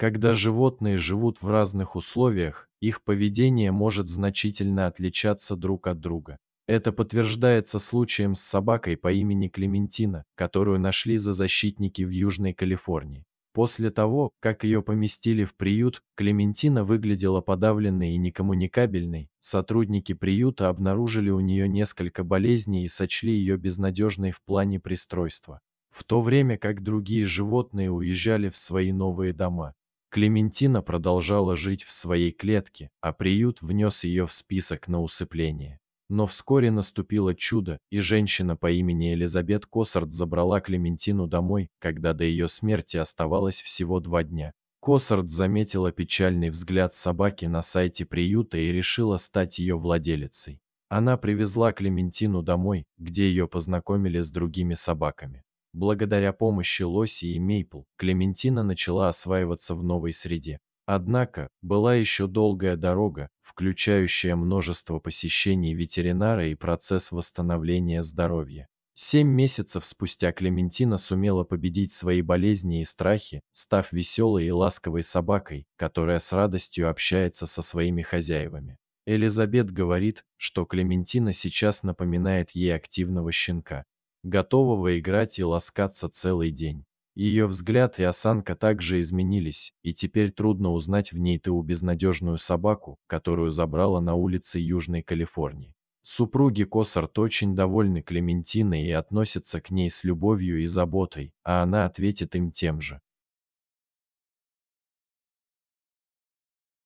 Когда животные живут в разных условиях, их поведение может значительно отличаться друг от друга. Это подтверждается случаем с собакой по имени Клементина, которую нашли за защитники в Южной Калифорнии. После того, как ее поместили в приют, Клементина выглядела подавленной и некоммуникабельной. Сотрудники приюта обнаружили у нее несколько болезней и сочли ее безнадежной в плане пристройства. В то время как другие животные уезжали в свои новые дома. Клементина продолжала жить в своей клетке, а приют внес ее в список на усыпление. Но вскоре наступило чудо, и женщина по имени Элизабет Косарт забрала Клементину домой, когда до ее смерти оставалось всего два дня. Косарт заметила печальный взгляд собаки на сайте приюта и решила стать ее владелицей. Она привезла Клементину домой, где ее познакомили с другими собаками. Благодаря помощи Лоси и Мейпл, Клементина начала осваиваться в новой среде. Однако, была еще долгая дорога, включающая множество посещений ветеринара и процесс восстановления здоровья. Семь месяцев спустя Клементина сумела победить свои болезни и страхи, став веселой и ласковой собакой, которая с радостью общается со своими хозяевами. Элизабет говорит, что Клементина сейчас напоминает ей активного щенка готового играть и ласкаться целый день. Ее взгляд и осанка также изменились, и теперь трудно узнать в ней ту безнадежную собаку, которую забрала на улице Южной Калифорнии. Супруги Косарт очень довольны Клементиной и относятся к ней с любовью и заботой, а она ответит им тем же.